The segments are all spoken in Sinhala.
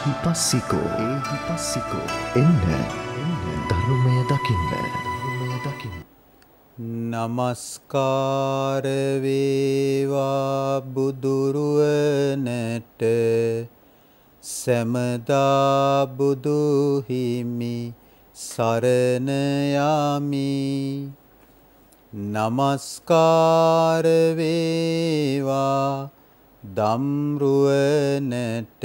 එහි පස්සිකෝ ඒහි පස්සිකෝ එන්න ධර්මය දකින්න ධර්මය දකින්න. නමස්කාරවේවා බුදුරුවනට සැමදා බුදුහිමි සරණයාමි නමස්කාරවේවා දම්රුවනට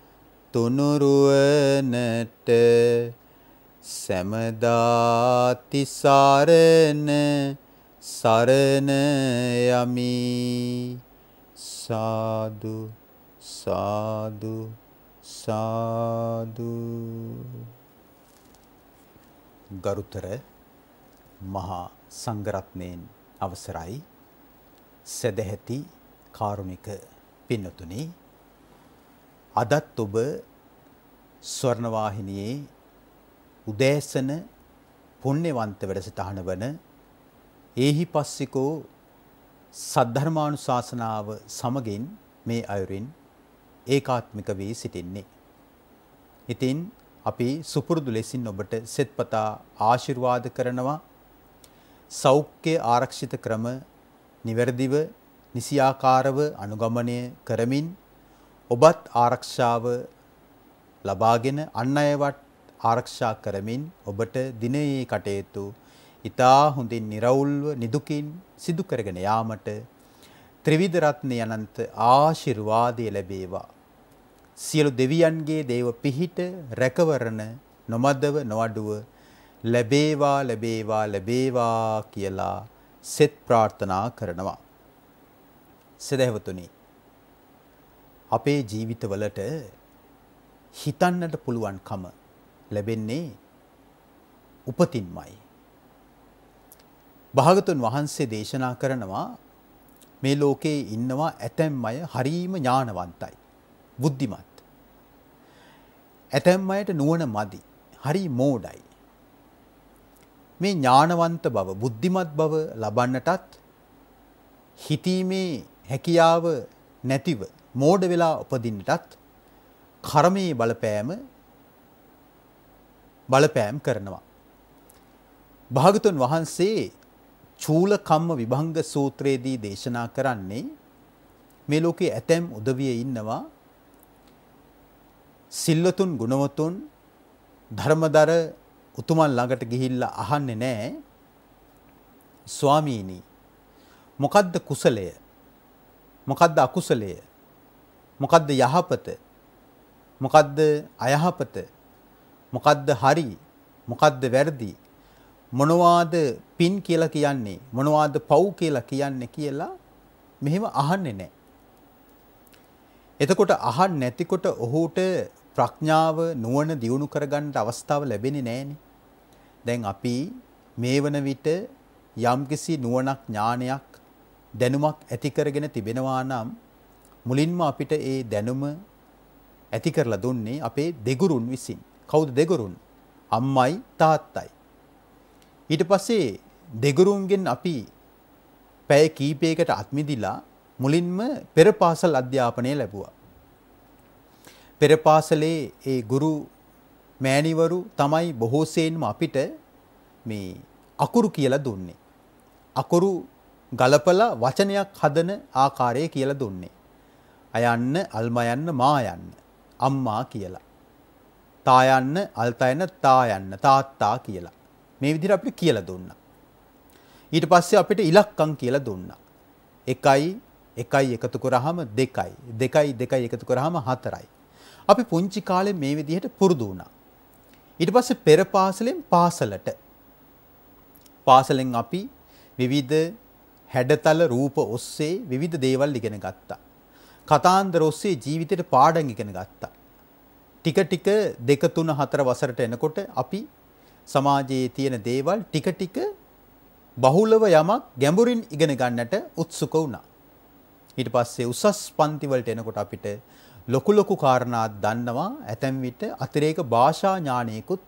තුනුරුවනට සැමදාතිසාරණ සරණ යමි සාදු සාදු සාදු ගරුතර මහා සංඝරත්නයෙන් අවසරයි සදැහැති කාරුණික පින්නතුනි අදත් ඔබ ස්වර්ණවාහිනියේ උදෑසන පුණ්‍යවන්ත වැඩසටහන වන ඒහි පස්සිකෝ සද්ධර්මානුශාසනාව සමගින් මේ අයුරින් ඒකාත්මික වී සිටින්නේ. ඉතින් අපි සුපුරුදු ලෙසින් ඔබට සෙත්පතා ආශිර්වාද කරනවා සෞඛ්‍ය ආරක්ෂිත ක්‍රම නිවැරදිව නිසියාකාරව අනුගමනය කරමින් ඔබත් ආරක්ෂාව ලබාගෙන අන් අයවත් ආරක්ෂා කරමින් ඔබට දිනයේ කටයුතු ඊතා හොඳින් निराවුල්ව නිදුකින් සිදු කරගෙන යාමට ත්‍රිවිධ රත්න අනන්ත ආශිර්වාදය ලැබේවා සියලු දෙවියන්ගේ දේව පිහිට රැකවරණ නොමදව නොඅඩුව ලැබේවා ලැබේවා ලැබේවා කියලා සෙත් ප්‍රාර්ථනා කරනවා සදහවතුනි අපේ ජීවිතවලට හිතන්නට පුළුවන්කම ලැබෙන්නේ උපතින්මයි. භාගතුන් වහන්සේ දේශනා කරනවා මේ ලෝකයේ ඉන්නවා ඇතැම් අය හරීම ඥානවන්තයි. බුද්ධිමත්. ඇතැම් අයට නුවණ මදි. හරි මෝඩයි. මේ ඥානවන්ත බව, බුද්ධිමත් බව ලබන්නටත් හිතීමේ හැකියාව නැතිව මෝඩ වෙලා උපදින්නටත් කර්මයේ බලපෑම බලපෑම් කරනවා. භාගතුන් වහන්සේ චූල කම්ම විභංග සූත්‍රයේදී දේශනා කරන්නේ මේ ලෝකයේ ඇතැම් උදවිය ඉන්නවා සිල්වතුන් ගුණවතුන් ධර්මදර උතුමන් ළඟට ගිහිල්ලා අහන්නේ නැහැ ස්වාමීනි මොකද්ද කුසලය මොකද්ද අකුසලය මොකද්ද යහපත? මොකද්ද අයහපත? මොකද්ද හරි? මොකද්ද වැරදි? මොනවාද පින් කියලා කියන්නේ? මොනවාද පව් කියලා කියන්නේ කියලා මෙහෙම අහන්නේ නැහැ. එතකොට අහන්න නැතිකොට ඔහුට ප්‍රඥාව නුවණ දියුණු කරගන්න අවස්ථාව ලැබෙන්නේ නැහනේ. දැන් අපි මේ වන විට යම්කිසි නුවණක් ඥානයක් දැනුමක් ඇති කරගෙන තිබෙනවා නම් මුලින්ම අපිට ඒ දැනුම ඇති කරලා දුන්නේ අපේ දෙගුරුන් විසින්. කවුද දෙගුරුන්? අම්මයි තාත්තයි. ඊට පස්සේ දෙගුරුන්ගෙන් අපි පැය කීපයකට අත්මිදිලා මුලින්ම පෙර පාසල් අධ්‍යාපනය ලැබුවා. පෙර පාසලේ ඒ ගුරු මෑණිවරු තමයි බොහෝසෙයින්ම අපිට මේ අකුරු කියලා දුන්නේ. අකුරු ගලපලා වචනයක් හදන ආකාරය කියලා දුන්නේ. අයන්න අල්මයන්න මායන්න අම්මා කියලා. තායන්න අල්තයන්න තායන්න තාත්තා කියලා. මේ විදිහට අපිට කියලා දුන්නා. ඊට පස්සේ අපිට ඉලක්කම් කියලා දුන්නා. 1යි 1යි එකතු කරාම 2යි 2යි 2යි එකතු කරාම 4යි. අපි පුංචි කාලේ මේ විදිහට පුරුදු වුණා. ඊට පස්සේ පෙර පාසලෙන් පාසලට පාසලෙන් අපි විවිධ හැඩතල රූප ඔස්සේ විවිධ දේවල් ඉගෙන ගත්තා. කතාන්දර ඔස්සේ ජීවිතේට පාඩම් ඉගෙන ගත්තා. ටික ටික දෙක තුන හතර වසරට එනකොට අපි සමාජයේ තියෙන දේවල් ටික ටික බහුලව යමක් ගැඹුරින් ඉගෙන ගන්නට උත්සුක වුණා. ඊට පස්සේ උසස් පන්ති වලට එනකොට අපිට ලොකු ලොකු කාරණා දන්නවා ඇතැම් විට අතිරේක භාෂා ඥානයකුත්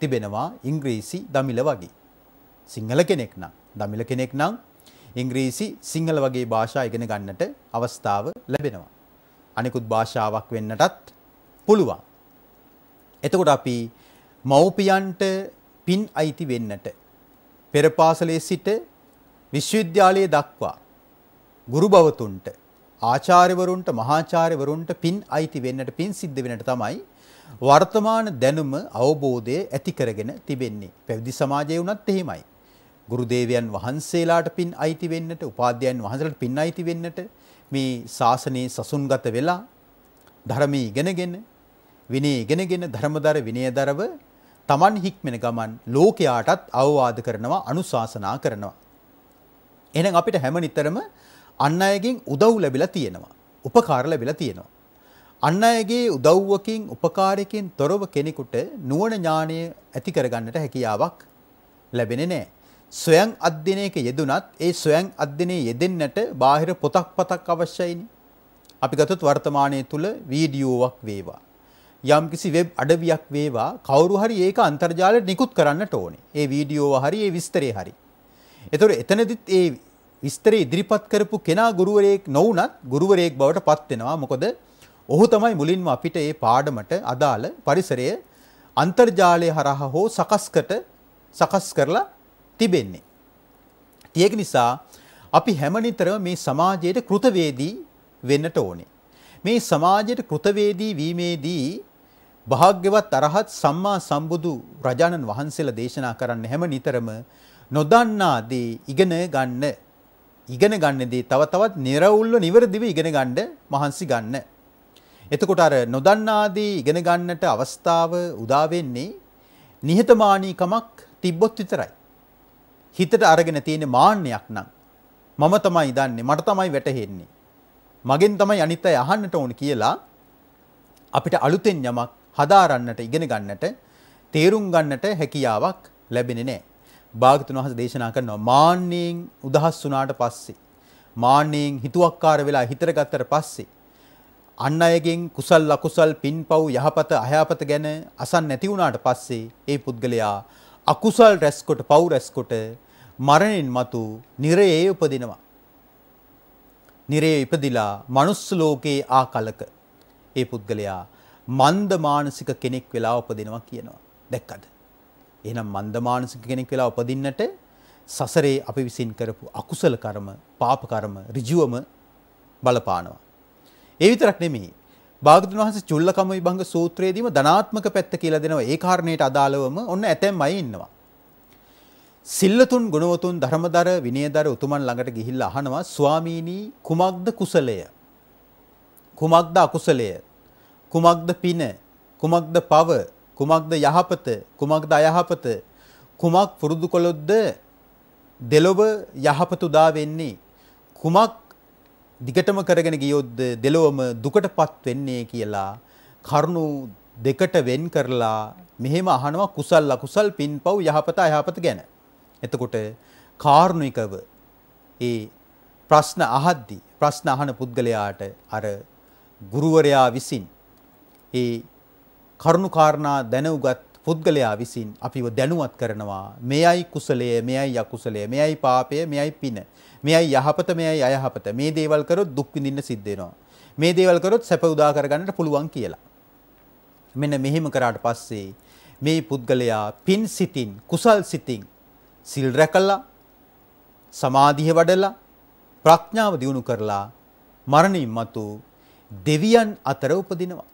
තිබෙනවා ඉංග්‍රීසි දමිළ වගේ. සිංහල කෙනෙක් නම් දමිළ කෙනෙක් නම් ඉංග්‍රීසි සිංහල වගේ භාෂා ඉගෙන ගන්නට අවස්ථාව ලැබෙනවා. අනිකුත් භාෂාවක් වෙන්නටත් පුළුවන්. එතකොට අපි මව්පියන්ට පින් අයිති වෙන්නට පෙරපාසලේ සිට විශ්වවිද්‍යාලයේ දක්වා ගුරු භවතුන්ට ආචාර්යවරුන්ට මහාචාර්යවරුන්ට පින් අයිති වෙන්නට පින් සිද්ධ වෙන්නට තමයි වර්තමාන දැනුම අවබෝධය ඇති කරගෙන තිබෙන්නේ. පැවිදි සමාජයේ වුණත් එහෙමයි. ගුරුදේවයන් වහන්සේලාට පින් අයිති වෙන්නට, උපාධ්‍යයන් වහන්සේලාට පින් අයිති වෙන්නට මේ ශාසනයේ සසුන්ගත වෙලා ධර්මයේ ඉගෙනගෙන විනය ඉගෙනගෙන ධර්මදර විනයදරව Taman හික්මෙන ගමන් ලෝකයාටත් අවවාද කරනවා, අනුශාසනා කරනවා. එහෙනම් අපිට හැම නිතරම අන් අයගෙන් උදව් ලැබිලා තියෙනවා. උපකාර ලැබිලා තියෙනවා. අන් අයගේ උදව්වකින් උපකාරයකින් තොරව කෙනෙකුට නුවණ ඥානය ඇති කරගන්නට හැකියාවක් ලැබෙන්නේ නැහැ. සොයන් අධ්‍යනයක යෙදුනත් ඒ සොයන් අධ්‍යනය යෙදෙන්නට බාහිර පොතක් පතක් අවශ්‍යයිනි. අපි ගතොත් වර්තමානය තුළ වීඩියෝවක් වේවා. යම් කිසි වෙබ් අඩවියක් වේවා කවුරු හරි ඒක අන්තර්ජාලයට නිකුත් කරන්නට ඕනේ. ඒ වීඩියෝව හරි ඒ විස්තරේ හරි. ඒතොර එතනදිත් ඒ විස්තරේ ඉදිරිපත් කරපු කෙනා ගුරුවරයෙක් නොවුනත් ගුරුවරයෙක් බවට පත් වෙනවා. මොකද ඔහු තමයි මුලින්ම අපිට ඒ පාඩමට අදාළ පරිසරය අන්තර්ජාලය හරහා හෝ සකස්කට සකස් කරලා තිබෙන්නේ. තියක නිසා අපි හැමනිතරම මේ සමාජයට කෘතවේදී වෙන්නට ඕනේ. මේ සමාජයට කෘතවේදී වීමේදී භාග්‍යවත් අරහත් සම්මා සම්බුදු රජාණන් වහන්සේලා දේශනා කරන්න හැම නිතරම නොදන්නා දේ ඉගෙන ගන්න ඉගෙන ගන්න දේ තව තවත් නිර්වුල්ව නිවැරදිව ඉගෙන ගන්න මහන්සි ගන්න. එතකොට අර නොදන්නා දේ ඉගෙන ගන්නට අවස්ථාව උදා වෙන්නේ නිහතමානීකමක් තිබ්බොත් විතරයි. හිතට අරගෙන තියෙන මාන්නයක් නම් මම තමයි දන්නේ මට තමයි වැටහෙන්නේ මගෙන් තමයි අනිත් අය අහන්නට ඕන කියලා අපිට අලුතෙන් යමක් හදාරන්නට ඉගෙන ගන්නට තේරුම් ගන්නට හැකියාවක් ලැබෙන්නේ නැහැ. භාගතුන් වහන්සේ දේශනා කරනවා මාන්නයෙන් උදහස් වුණාට පස්සේ මාන්නයෙන් හිතුවක්කාර වෙලා හිතරගත්තට පස්සේ අන් අයගෙන් කුසල් අකුසල් පින්පව් යහපත අයහපත ගැන අසන් නැති වුණාට පස්සේ ඒ පුද්ගලයා අකුසල් රැස්කොට පව් රැස්කොට මරණින් මතු නිරයේ උපදිනවා. නිරේ ඉපදිලා මනුස්ස ලෝකේ ආකලක ඒ පුද්ගලයා මන්ද මානසික කෙනෙක් වෙලා උපදිනවා කියනවා. දැක්කද? එහෙනම් මන්ද මානසික කෙනෙක් වෙලා උපදින්නට සසරේ අපි විසින් කරපු අකුසල කර්ම, පාප කර්ම ඍජුවම බලපානවා. ඒ විතරක් නෙමෙයි භාගතුන් වහන්සේ චුල්ලකම විභංග සූත්‍රයේදීම ධනාත්මක පැත්ත කියලා දෙනවා. ඒ කාරණේට අදාළවම ඔන්න ඇතැම් අය ඉන්නවා. සිල්ලතුන් ගුණවතුන් ධර්මදර විනයදර උතුමන් ළඟට ගිහිල්ලා අහනවා ස්වාමීනි කුමක්ද කුසලය? කුමක්ද අකුසලය? කුමක්ද පින? කුමක්ද පව? කුමක්ද යහපත? කුමක්ද අයහපත? කුමක් පුරුදු කළොත්ද දෙලොව යහපත උදා වෙන්නේ? කුමක් දිගටම කරගෙන ගියොත් දෙලොවම දුකටපත් වෙන්නේ කියලා කරුණු දෙකට වෙන් කරලා මෙහෙම අහනවා කුසල් අකුසල් පින්පව් යහපත අයහපත ගැන. එතකොට කාරුණිකව ඒ ප්‍රශ්න අහද්දී ප්‍රශ්න අහන පුද්ගලයාට අර ගුරුවරයා විසින් ඒ කරුණු කාරණා දැනුගත් පුද්ගලයා විසින් අපිව දැනුවත් කරනවා මෙයයි කුසලය මෙයයි යකුසලය මෙයයි පාපය මෙයයි පින මෙයයි යහපත මෙයයි අයහපත මේ දේවල් කරොත් දුක් විඳින්න සිද්ධ වෙනවා මේ දේවල් කරොත් සැප උදා කරගන්නට පුළුවන් කියලා මෙන්න මෙහෙම කරාට පස්සේ මේ පුද්ගලයා පින් සිතින් කුසල් සිතින් සිල් රැකලා සමාධිය වඩලා ප්‍රඥාව දියුණු කරලා මරණින් මතු දෙවියන් අතර උපදිනවා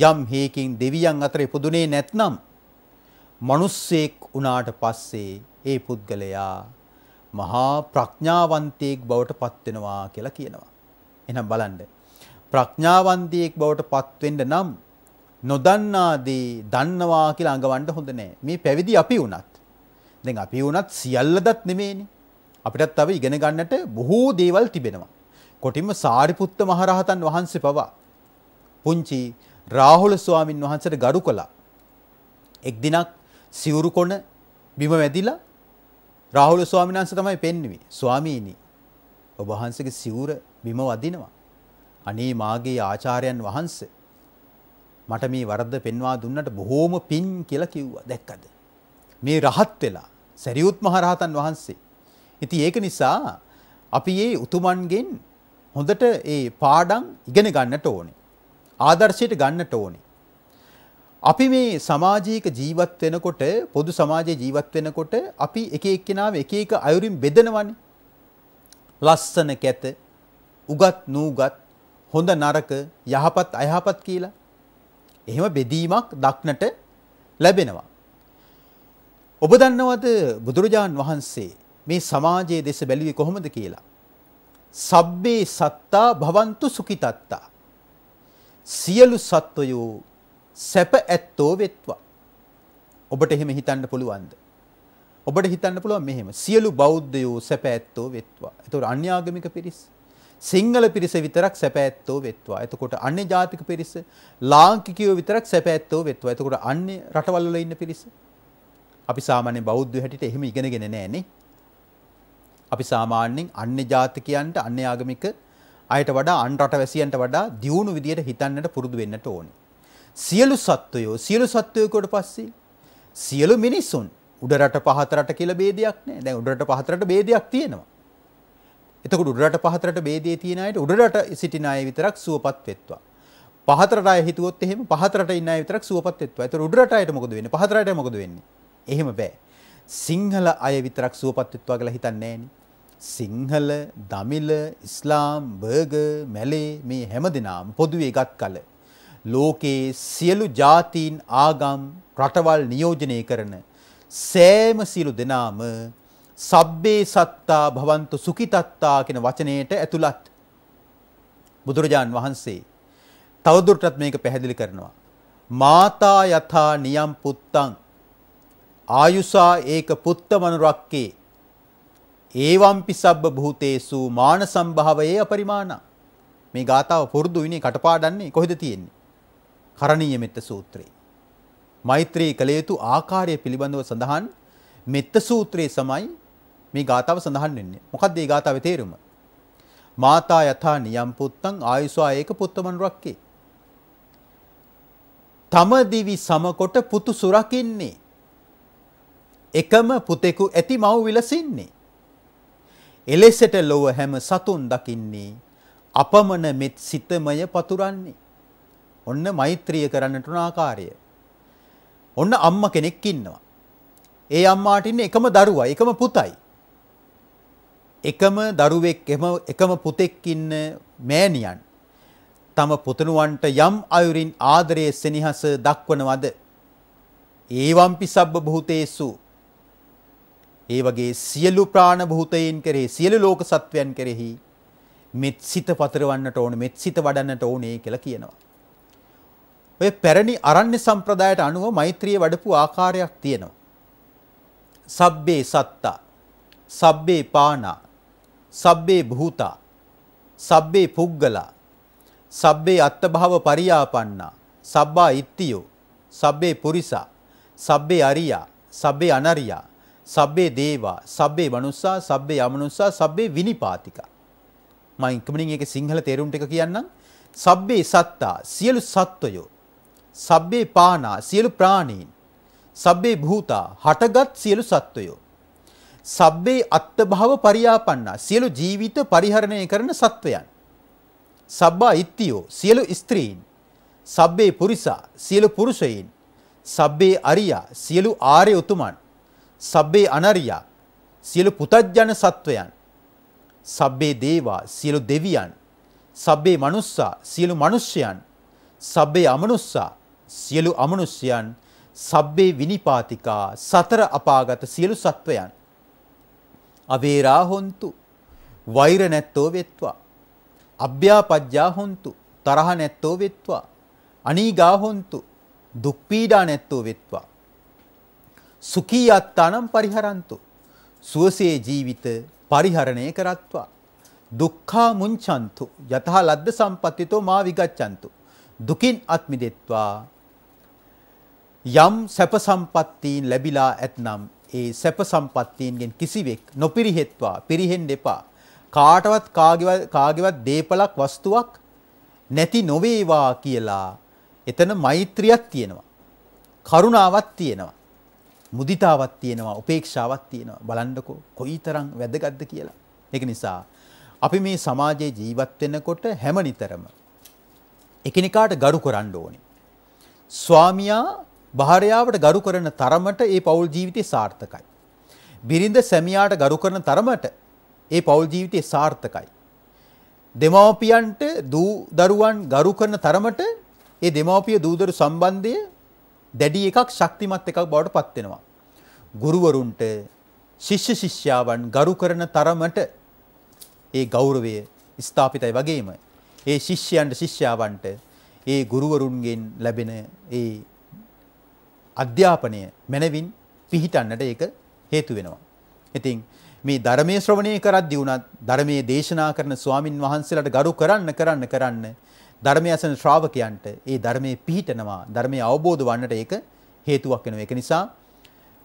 යම් හේකින් දෙවියන් අතර ඉපදුනේ නැත්නම් මිනිස්සෙක් වුණාට පස්සේ ඒ පුද්ගලයා මහා ප්‍රඥාවන්තයෙක් බවට පත් වෙනවා කියලා කියනවා. එහෙනම් බලන්න. ප්‍රඥාවන්තයෙක් බවට පත් වෙන්න නම් නොදන්නා දේ දන්නවා කියලා අඟවන්න හොඳ නෑ. මේ පැවිදි අපි වුණත්. දැන් අපි වුණත් සියල්ලදත් නෙමේනේ. අපිටත් තව ඉගෙන ගන්නට බොහෝ දේවල් තිබෙනවා. කොටිම සාරිපුත්ත මහරහතන් වහන්සේ පවා පුංචි රාහුල ස්වාමින් වහන්සට ගරු කළා. එක් දිනක් සිවුරු කොන බිම වැදිලා රාහුල ස්වාමිනාන්ස තමයි පෙන්වුවේ. ස්වාමීනි ඔබ වහන්සේගේ සිවුර බිම වදිනවා. අනේ මාගේ ආචාර්යයන් වහන්සේ මට මේ වරද පෙන්වා දුන්නට බොහෝම පිං කියලා කිව්වා. දැක්කද? මේ රහත් වෙලා සරියුත් මහරහතන් වහන්සේ. ඉතින් ඒක නිසා අපි මේ උතුමන්ගෙන් හොඳට ඒ පාඩම් ඉගෙන ගන්නට ඕනේ. ආදර්ශයට ගන්නට ඕනේ. අපි මේ සමාජයක ජීවත් වෙනකොට පොදු සමාජයේ ජීවත් වෙනකොට අපි එක එක්කෙනාව එක එක අයුරින් බෙදනවනේ. ලස්සන කැත, උගත් නූගත්, හොඳ නරක, යහපත් අයහපත් කියලා. එහෙම බෙදීමක් දක්නට ලැබෙනවා. ඔබ දන්නවද බුදුරජාන් වහන්සේ මේ සමාජයේ දෙස බැලුවේ කොහොමද කියලා? සබ්බේ සත්තා භවන්තු සුඛිතත්තා සියලු සත්වයෝ සැප ඇත්තෝ වෙත්වා. ඔබට එහෙම හිතන්න පුළුවන්ද? ඔබට හිතන්න පුළුවන් මෙහෙම සියලු බෞද්ධයෝ සැප ඇත්තෝ වෙත්වා. ඒතකොට අන්‍යාගමික පිරිස් සිංහල පිරිස විතරක් සැප ඇත්තෝ වෙත්වා. එතකොට අන්‍ය ජාතික පිරිස ලාංකිකයෝ විතරක් සැප ඇත්තෝ වෙත්වා. එතකොට අන්‍ය රටවල් වල ඉන්න පිරිස අපි සාමාන්‍ය බෞද්ධ හැටියට එහෙම ඉගෙනගෙන නැහැ නේ. අපි සාමාන්‍යයෙන් අන්‍ය ජාතිකයන්ට අන්‍ය ආගමික අයට වඩා අන් රටවැසියන්ට වඩා දියුණු විදියට හිතන්නට පුරුදු වෙන්නට ඕනේ. සියලු සත්වයෝ සියලු සත්වයකට පස්සේ සියලු මිනිසුන් උඩරට පහතරට කියලා ભેදයක් නැහැ. දැන් උඩරට පහතරට ભેදයක් තියෙනවා. එතකොට උඩරට පහතරට ભેදයේ තියෙන අයට උඩරට සිටින අය විතරක් සුවපත් වෙත්වා. පහතරට අය හිතුවොත් එහෙම පහතරට ඉන්න අය විතරක් සුවපත් වෙත්වා. ඒතර උඩරට අයට මොකද වෙන්නේ? පහතරට මොකද වෙන්නේ? එහෙම බෑ. සිංහල අය විතරක් සුවපත් වෙත්වා කියලා හිතන්නේ නැහෙනේ. සිංහල, දමිළ, ඉස්ලාම්, බර්ගර්, මැලේ මේ හැමදෙනාම පොදුවේ එකත් කල ලෝකයේ සියලු ජාතීන් ආගම් රටවල් නියෝජනය කරන සෑම සියලු දෙනාම සබ්බේ සත්තා භවන්තු සුඛිතත්තා කියන වචනයට ඇතුළත් බුදුරජාන් වහන්සේ තවදුරටත් මේක පැහැදිලි කරනවා මාතා යථා නියම් පුත්තං ආයුසා ඒක පුත්තමනුරක්කේ ඒවම්පි සබ්බ භූතේසු මාන සම්භාවයේ අපරිමාණ. මේ ගාථාව පුරුදු විනේ කටපාඩන්නේ කොහෙද තියෙන්නේ? කරණීය මෙත්ත සූත්‍රයේ. මෛත්‍රී කළ යුතු ආකාරය පිළිබඳව සඳහන් මෙත්ත සූත්‍රයේ සමයි මේ ගාථාව සඳහන් වෙන්නේ. මොකක්ද මේ ගාථාවේ තේරුම? මාතා යථා නියම් පුත්තං ආයුසා ඒක පුත්තමන් රක්කේ. තම දිවි සමකොට පුතු සුරකින්නේ. එකම පුතෙකු ඇති මව් විලසින්නේ. එලෙසට ලොව හැම සතුන් දකින්නේ අපමණ මෙත් සිතමය පතුරන්නේ. ඔන්න මෛත්‍රිය කරන්නට උන ආකාරය. ඔන්න අම්ම කෙනෙක් ඉන්නවා. ඒ අම්මාට ඉන්නේ එකම දරුවා, එකම පුතයි. එකම දරුවෙක්, එකම පුතෙක් ඉන්න මෑණියන් තම පුතණුවන්ට යම් අයුරින් ආදරයේ සෙනෙහස දක්වනවද? ඒවම්පි සබ්බ භූතේසු ඒ වගේ සියලු ප්‍රාණ භූතයන් කෙරෙහි සියලු ලෝක සත්වයන් කෙරෙහි මෙත් සිත පතරවන්නට ඕන මෙත් සිත වඩන්නට ඕනේ කියලා කියනවා. ඔය පැරණි අරණ්‍ය සම්ප්‍රදායට අනුව මෛත්‍රිය වඩපු ආකාරයක් තියෙනවා. සබ්බේ සත්තා, සබ්බේ පානා, සබ්බේ භූතා, සබ්බේ පුද්ගලා, සබ්බේ අත්ත්භාව පරියාපන්නා, සබ්බා ඉත්තියෝ, සබ්බේ පුරිසා, සබ්බේ අරියා, සබ්බේ අනරියා, සබ්බේ දේවා සබ්බේ මනුස්සා සබ්බේ යමනුස්සා සබ්බේ විනිපාතික මම ඉක්මනින් ඒක සිංහල තේරුම් ටික කියන්නම් සබ්බේ සත්තා සියලු සත්වයෝ සබ්බේ පානා සියලු ප්‍රාණීන් සබ්බේ භූතා හටගත් සියලු සත්වයෝ සබ්බේ අත්භව පරියාපන්නා සියලු ජීවිත පරිහරණය කරන සත්වයන් සබ්බා ඉත්තියෝ සියලු ස්ත්‍රීන් සබ්බේ පුරිසා සියලු පුරුෂයින් සබ්බේ අරියා සියලු ආර්ය උතුමන් සබ්බේ අනරියා සියලු පුතජ්ජන සත්වයන් සබ්බේ දේවා සියලු දෙවියන් සබ්බේ මනුස්සා සියලු මනුෂ්‍යයන් සබ්බේ අමනුස්සා සියලු අමනුෂ්‍යයන් සබ්බේ විනිපාතිකා සතර අපාගත සියලු සත්වයන් අවේරා හොන්තු වෛර නැත්තෝ වෙත්වා අභ්‍යාපජ්ජා හොන්තු තරහ නැත්තෝ වෙත්වා අනීගා හොන්තු දුක් පීඩා නැත්තෝ වෙත්වා සුකී අත්තානම් පරිහරන්තු. සුවසේ ජීවිත පරිහරණය කරත්වා. දුක්ඛා මුංචන්තු යතහ ලද්ද සම්පත්තිතෝ මා විගච්ඡන්තු. දුකින් අත්මිදෙත්වා යම් සැප සම්පත්තීන් ලැබිලා ඇතනම් ඒ සැප සම්පත්තීන්ගෙන් කිසිවෙක් නොපිරිහෙත්වා පිරිහෙන්න එපා. කාටවත් කාගෙවත් දේපලක් වස්තුවක් නැති නොවේවා කියලා එතන මෛත්‍රියක් තියෙනවා. කරුණාවක් තියෙනවා. මුදිතාවක් තියෙනවා උපේක්ෂාවක් තියෙනවා බලන්නකෝ කොයිතරම් වැදගත්ද කියලා. ඒක නිසා අපි මේ සමාජයේ ජීවත් වෙනකොට හැම නිතරම එකිනෙකාට ගරු කරන්න ඕනේ. ස්වාමියා භාර්යාවට ගරු කරන තරමට ඒ පෞල් ජීවිතේ සාර්ථකයි. බිරිඳ සැමියාට ගරු කරන තරමට ඒ පෞල් ජීවිතේ සාර්ථකයි. දෙමව්පියන්ට දූ දරුවන් ගරු කරන තරමට ඒ දෙමව්පිය දූදරු සම්බන්ධය දැඩි එකක් ශක්තිමත් එකක් බවට පත් වෙනවා. ගුරුවරුන්ට ශිෂ්‍ය ශිෂ්‍යාවන් ගරු කරන තරමට ඒ ගෞරවය ස්ථාපිතයි වගේම ඒ ශිෂ්‍යයන්ට ශිෂ්‍යාවන්ට ඒ ගුරුවරුන්ගෙන් ලැබෙන ඒ අධ්‍යාපනය මැනවින් පිහිටන්නට ඒක හේතු වෙනවා. ඉතින් මේ ධර්මයේ ශ්‍රවණය කරද්දී වුණත් ධර්මයේ දේශනා කරන ස්වාමින් වහන්සේලාට ගරු කරන්න කරන්න කරන්න ධර්මය අසන ශ්‍රාවකයන්ට ඒ ධර්මයේ පිහිටනවා ධර්මයේ අවබෝධ වන්නට ඒක හේතුවක් වෙනවා. ඒක නිසා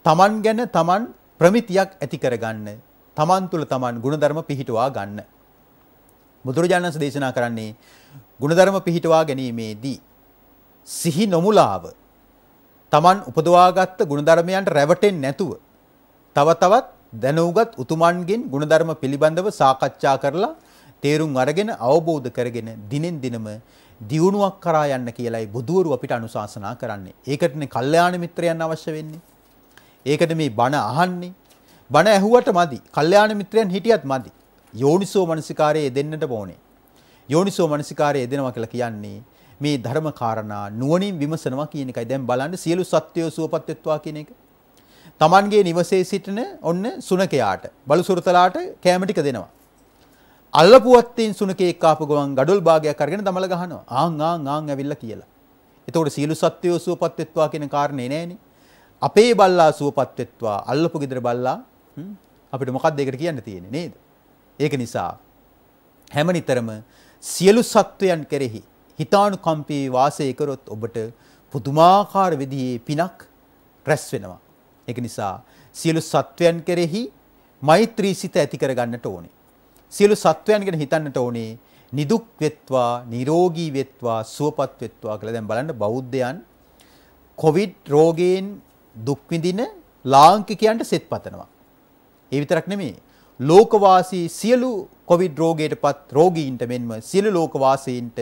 තමන් ගැන තමන් ප්‍රමිතියක් ඇති කරගන්න. තමන් තුළ තමන් ගුණධර්ම පිහිටුවා ගන්න. බුදුරජාණන් වහන්සේ දේශනා කරන්නේ ගුණධර්ම පිහිටුවා ගැනීමේදී සිහි නොමුලාව තමන් උපදවාගත්ත ගුණධර්මයන්ට රැවටෙන්නේ නැතුව තව තවත් දැනුගත් උතුමන්ගෙන් ගුණධර්ම පිළිබඳව සාකච්ඡා කරලා තේරුම් අරගෙන අවබෝධ කරගෙන දිනෙන් දිනම දියුණුවක් කරා යන්න කියලයි බුදුවරු අපිට අනුශාසනා කරන්නේ. ඒකටනේ කල්යාණ මිත්‍රයන් අවශ්‍ය වෙන්නේ. ඒකට මේ බණ අහන්නේ. බණ ඇහුවට මදි. කල්යාණ මිත්‍රයන් හිටියත් මදි. යෝනිසෝ මනසිකාරයේ දෙන්නට ඕනේ. යෝනිසෝ මනසිකාරයේ දෙනවා කියලා කියන්නේ මේ ධර්ම කාරණා නුවණින් විමසනවා කියන එකයි. දැන් බලන්න සියලු සත්වයෝ සුවපත් වෙත්වා කියන එක. Tamanගේ නිවසේ සිටින ඔන්න සුනකයාට බලුසුරතලාට කැම ටික දෙනවා. අල්ලපුවත්තෙන් සුනකේක් ආපු ගමන් gadol භාගයක් අරගෙන දමල ගහනවා. ආන් ආන් ආන් ඇවිල්ලා කියලා. එතකොට සියලු සත්වයෝ සුවපත් වෙත්වා කියන කාරණේ නෑනේ. අපේ බල්ලා සුවපත් වෙත්වා අල්ලපු ගෙදර බල්ලා අපිට මොකක්ද ඒකට කියන්න තියෙන්නේ නේද? ඒක නිසා හැම නිතරම සියලු සත්වයන් කෙරෙහි හිතානුකම්පී වාසය කරොත් ඔබට පුදුමාකාර විදිහේ පිනක් රැස් වෙනවා. ඒක නිසා සියලු සත්වයන් කෙරෙහි මෛත්‍රී සිත ඇති කරගන්නට ඕනේ. සියලු සත්වයන් ගැන හිතන්නට ඕනේ නිදුක් වෙත්වා නිරෝගී වෙත්වා සුවපත් වෙත්වා කියලා දැන් බලන්න බෞද්ධයන් කොවිඩ් රෝගයෙන් දුක් විඳින ලාංකිකයන්ට සෙත් පතනවා. ඒ විතරක් නෙමෙයි ලෝකවාසී සියලු කොවිඩ් රෝගයටපත් රෝගීන්ට මෙන්ම සියලු ලෝකවාසීන්ට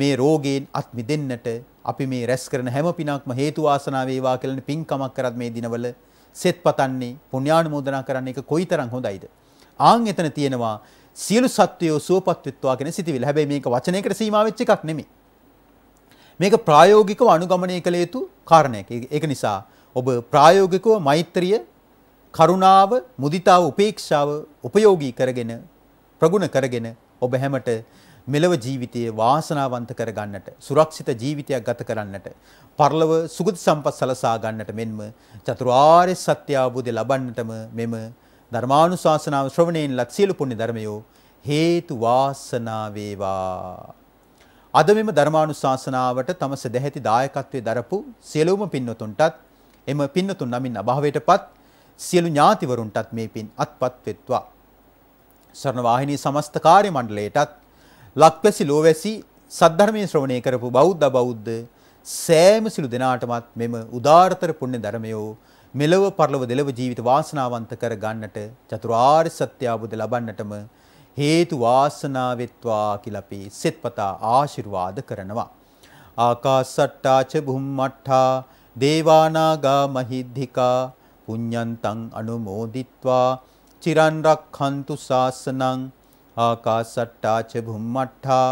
මේ රෝගයෙන් අත් මිදෙන්නට අපි මේ රැස් කරන හැම පිනක්ම හේතු වාසනා වේවා කියලා පින්කමක් කරත් මේ දිනවල සෙත් පතන්නේ පුණ්‍යානුමෝදනා කරන්න එක කොයිතරම් හොඳයිද ආන් එතන තියෙනවා සියලු සත්වයෝ සුවපත් වෙත්වා කියන සිතිවිල්ල. හැබැයි මේක වචනයකට සීමා වෙච්ච එකක් නෙමෙයි. මේක ප්‍රායෝගිකව අනුගමනය කළ යුතු කාරණයක්. ඒක නිසා ඔබ ප්‍රායෝගිකව මෛත්‍රිය, කරුණාව, මුදිතාව, උපේක්ෂාව උපයෝගී කරගෙන ප්‍රගුණ කරගෙන ඔබ හැමට මෙලව ජීවිතයේ වාසනාවන්ත කරගන්නට සුරක්ෂිත ජීවිතයක් ගත කරන්නට පරලව සුගත සම්පත් සලසා ගන්නට මෙන්ම චතුරාර්ය සත්‍ය අවබෝධය ලබන්නටම මෙම ධර්මානුශාසනාව ශ්‍රවණයෙන් ලත් සියලු පුණ්‍ය ධර්මයෝ හේතු වාසනා වේවා. අද මෙම ධර්මානුශාසනාවට තම සදැහැති දායකත්වයේ දරපු සියලුම පින්නතුන්ටත් එම පින්නතුන් නමින් අභාවයටපත් සියලු ඥාතිවරුන්ටත් මේ පින් අත්පත් වෙත්වා. සරණ වාහිනී සමස්ත කාර්ය මණ්ඩලයටත් ලක්පැසි ලෝවැසි සද්ධර්මයේ ශ්‍රවණය කරපු බෞද්ධ බෞද්ධ සෑම සිළු දෙනාටමත් මෙම උදාාරතර පුණ්‍ය ධර්මයෝ මෙලව පරලොව දෙලව ජීවිත වාසනාවන්ත කර ගන්නට චතුරාර්ය සත්‍ය අවබෝධ ලබන්නටම හේතු වාසනාවෙත්වා කියලා අපි සෙත්පතා ආශිර්වාද කරනවා. ආකාසට්ටා ච බුම්මට්ටා දේවානාගා මහිද්దికා පුඤ්ඤන්තං අනුමෝදිත්වා චිරන් රක්ඛන්තු ශාසනං ආකාසට්ටා ච බුම්මට්ටා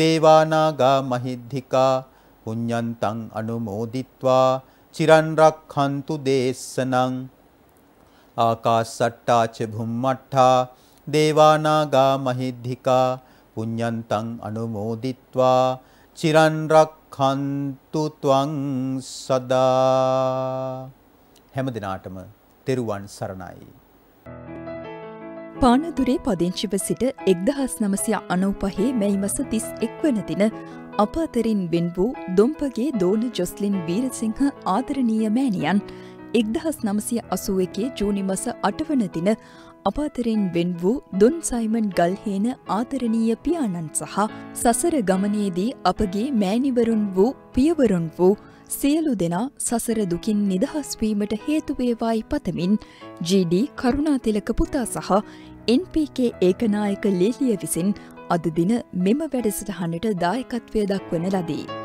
දේවානාගා මහිද්దికා පුඤ්ඤන්තං අනුමෝදිත්වා චිරන් රක්ඛන්තු දේශනං ආකාසට්ටා ච භුම්මට්ටා දේවානාගා මහිද්ධිකා පුඤ්ඤන්තං අනුමෝදිත්වා චිරන් රක්ඛන්තු ත්වං සදා හැම දිනාටම තෙරුවන් සරණයි පානදුරේ පදිංචිව සිට 1995 මැයි මස 31 වන දින අප අතරින් වෙන් වූ දොම්පගේ දෝනි ජොස්ලින් වීරසිංහ ආදරණීය මෑණියන් එක්දහස් නමසය අසුව එකේ ජූනි මස අටවන දින අප අතරින් වෙන් වූ දුන් සයිමන් ගල්හේන ආදරණීය පියාණන් සහ සසර ගමනේදී අපගේ මෑණිවරුන් වූ පියවරුන් වූ සියලු දෙනා සසර දුකින් නිදහස්වීමට හේතුවේවායි පතමින් GD කරුණාතිලක පුතා සහ NPK ඒකනායක ලේලිය විසින් අද දින මෙම වැඩසටහනට දායකත්වය දක්වන ලදී.